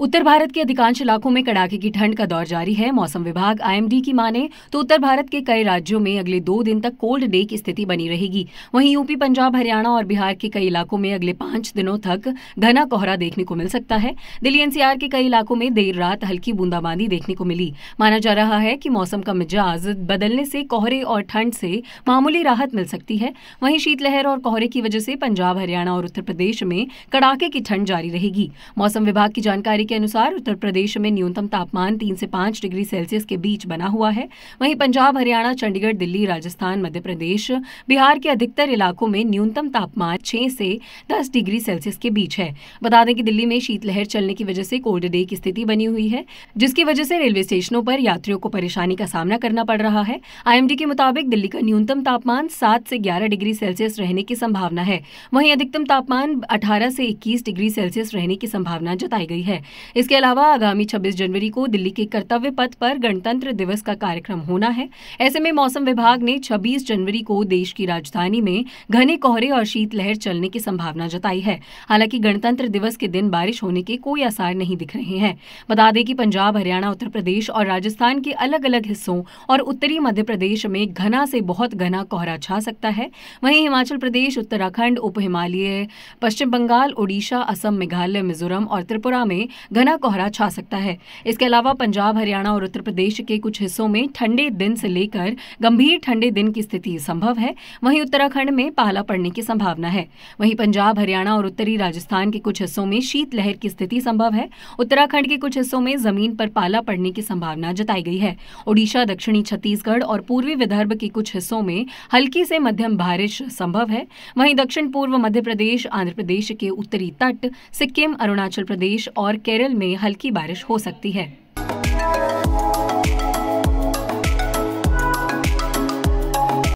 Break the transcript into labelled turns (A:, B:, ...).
A: उत्तर भारत के अधिकांश इलाकों में कड़ाके की ठंड का दौर जारी है मौसम विभाग आईएमडी की माने तो उत्तर भारत के कई राज्यों में अगले दो दिन तक कोल्ड डे की स्थिति बनी रहेगी वहीं यूपी पंजाब हरियाणा और बिहार के कई इलाकों में अगले पांच दिनों तक घना कोहरा देखने को मिल सकता है दिल्ली एनसीआर के कई इलाकों में देर रात हल्की बूंदाबांदी देखने को मिली माना जा रहा है कि मौसम का मिजाज बदलने से कोहरे और ठंड से मामूली राहत मिल सकती है वहीं शीतलहर और कोहरे की वजह से पंजाब हरियाणा और उत्तर प्रदेश में कड़ाके की ठंड जारी रहेगी मौसम विभाग की जानकारी के अनुसार उत्तर प्रदेश में न्यूनतम तापमान तीन से पांच डिग्री सेल्सियस के बीच बना हुआ है वहीं पंजाब हरियाणा चंडीगढ़ दिल्ली राजस्थान मध्य प्रदेश बिहार के अधिकतर इलाकों में न्यूनतम तापमान छह से दस डिग्री सेल्सियस के बीच है बता दें कि दिल्ली में शीतलहर चलने की वजह से कोल्ड डे की स्थिति बनी हुई है जिसकी वजह से रेलवे स्टेशनों पर यात्रियों को परेशानी का सामना करना पड़ रहा है आई के मुताबिक दिल्ली का न्यूनतम तापमान सात से ग्यारह डिग्री सेल्सियस रहने की संभावना है वहीं अधिकतम तापमान अठारह से इक्कीस डिग्री सेल्सियस रहने की संभावना जताई गई है इसके अलावा आगामी 26 जनवरी को दिल्ली के कर्तव्य पथ पर गणतंत्र दिवस का कार्यक्रम होना है ऐसे में मौसम विभाग ने 26 जनवरी को देश की राजधानी में घने कोहरे और शीतलहर चलने की संभावना जताई है हालांकि गणतंत्र दिवस के दिन बारिश होने के कोई आसार नहीं दिख रहे हैं बता दें कि पंजाब हरियाणा उत्तर प्रदेश और राजस्थान के अलग अलग हिस्सों और उत्तरी मध्य प्रदेश में घना से बहुत घना कोहरा छा सकता है वहीं हिमाचल प्रदेश उत्तराखंड उप हिमालय पश्चिम बंगाल ओडिशा असम मेघालय मिजोरम और त्रिपुरा में घना कोहरा छा सकता है इसके अलावा पंजाब हरियाणा और उत्तर प्रदेश के कुछ हिस्सों में ठंडे दिन से लेकर गंभीर ठंडे दिन की स्थिति संभव है वहीं उत्तराखंड में पाला पड़ने की संभावना है वहीं पंजाब हरियाणा और उत्तरी राजस्थान के कुछ हिस्सों में शीतलहर की स्थिति संभव है उत्तराखंड के कुछ हिस्सों में जमीन पर पाला पड़ने की संभावना जताई गई है ओडिशा दक्षिणी छत्तीसगढ़ और पूर्वी विदर्भ के कुछ हिस्सों में हल्की से मध्यम बारिश संभव है वहीं दक्षिण पूर्व मध्य प्रदेश आंध्र प्रदेश के उत्तरी तट सिक्किम अरुणाचल प्रदेश और केरल केरल में हल्की बारिश हो सकती है